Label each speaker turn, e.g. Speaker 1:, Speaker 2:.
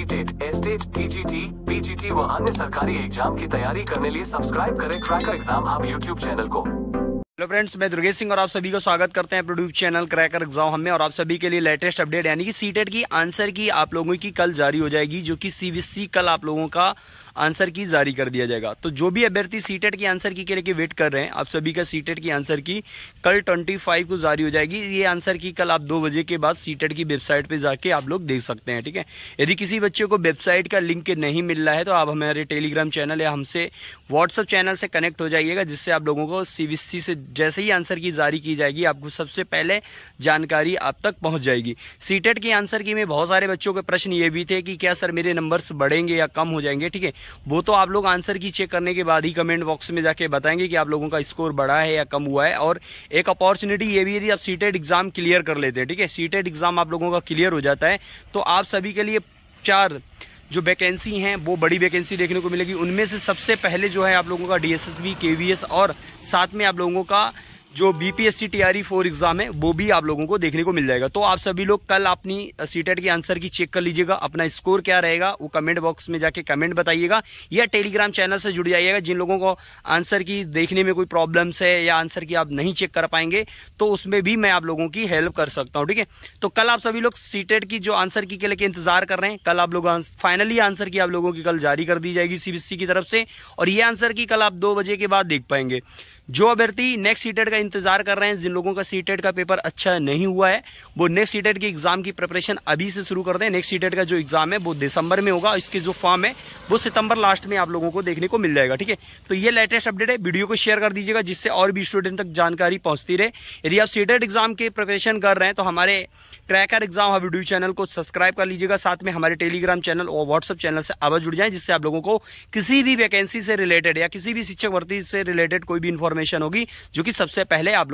Speaker 1: T TET एस्टेट TGT PGT व अन्य सरकारी एग्जाम की तैयारी करने लिए सब्सक्राइब करें cracker exam hub YouTube channel को हेलो फ्रेंड्स मैं दुर्गेश सिंह और आप सभी का स्वागत करते हैं प्रोड्यूब चैनल क्रैकर एग्जाम हमें और आप सभी के लिए लेटेस्ट अपडेट यानी कि सीटेट e की आंसर की आप लोगों की कल जारी हो जाएगी जो कि सीबीएसई कल आप लोगों का आंसर की जारी कर दिया जाएगा तो जो भी अभ्यर्थी सीटेट e की आंसर की के लेके वेट कर रहे हैं आप सभी का सीटेट e की आंसर की कल ट्वेंटी फाइव को जारी हो जाएगी ये आंसर की कल आप दो बजे के बाद सीटेट e की वेबसाइट पर जाके आप लोग देख सकते हैं ठीक है यदि किसी बच्चे को वेबसाइट का लिंक नहीं मिल रहा है तो आप हमारे टेलीग्राम चैनल या हमसे व्हाट्सअप चैनल से कनेक्ट हो जाइएगा जिससे आप लोगों को सीबीसी से जैसे ही आंसर की जारी की जाएगी आपको सबसे पहले जानकारी आप तक पहुंच जाएगी सीटेट की आंसर की में बहुत सारे बच्चों के प्रश्न ये भी थे कि क्या सर मेरे नंबर्स बढ़ेंगे या कम हो जाएंगे ठीक है वो तो आप लोग आंसर की चेक करने के बाद ही कमेंट बॉक्स में जाके बताएंगे कि आप लोगों का स्कोर बढ़ा है या कम हुआ है और एक अपॉर्चुनिटी ये भी यदि आप सीटेड एग्जाम क्लियर कर लेते हैं ठीक है सीटेड एग्जाम आप लोगों का क्लियर हो जाता है तो आप सभी के लिए चार जो वैकेंसी हैं वो बड़ी वैकेंसी देखने को मिलेगी उनमें से सबसे पहले जो है आप लोगों का डी एस और साथ में आप लोगों का जो बीपीएससी टीआरई फोर एग्जाम है वो भी आप लोगों को देखने को मिल जाएगा तो आप सभी लोग कल अपनी सीटेट के आंसर की चेक कर लीजिएगा अपना स्कोर क्या रहेगा वो कमेंट बॉक्स में जाके कमेंट बताइएगा या टेलीग्राम चैनल से जुड़ जाइएगा जिन लोगों को आंसर की देखने में कोई प्रॉब्लम्स है या आंसर की आप नहीं चेक कर पाएंगे तो उसमें भी मैं आप लोगों की हेल्प कर सकता हूँ ठीक है तो कल आप सभी लोग सीटेट की जो आंसर की के लेके इंतजार कर रहे हैं कल आप लोग फाइनली आंसर की आप लोगों की कल जारी कर दी जाएगी सी e की तरफ से और ये आंसर की कल आप दो बजे के बाद देख पाएंगे जो अभ्यर्थी नेक्स्ट सीटेट का इंतजार कर रहे हैं जिन लोगों का सीटेट का पेपर अच्छा नहीं हुआ है वो नेक्स्ट सीटेट के एग्जाम की प्रिपरेशन अभी से शुरू कर दें नेक्स्ट सीटेट का जो एग्जाम है वो दिसंबर में होगा इसके जो फॉर्म है वो सितंबर लास्ट में आप लोगों को देखने को मिल जाएगा ठीक है तो ये लेटेस्ट अपडेट है वीडियो को शेयर कर दीजिएगा जिससे और भी स्टूडेंट तक जानकारी पहुंचती रहे यदि आप सीटेट एग्जाम की प्रिपरेशन कर रहे हैं तो हमारे cracker exam hub YouTube channel को सब्सक्राइब कर लीजिएगा साथ में हमारे टेलीग्राम चैनल और व्हाट्सअप चैनल से आवाज जुड़ जाए जिससे आप लोगों को किसी भी वैकेंसी से रिलेटेड या किसी भी शिक्षक भर्ती से रिलेटेड कोई भी इन्फॉर्मेशन इन्फॉर्मेशन होगी जो कि सबसे पहले आप लोग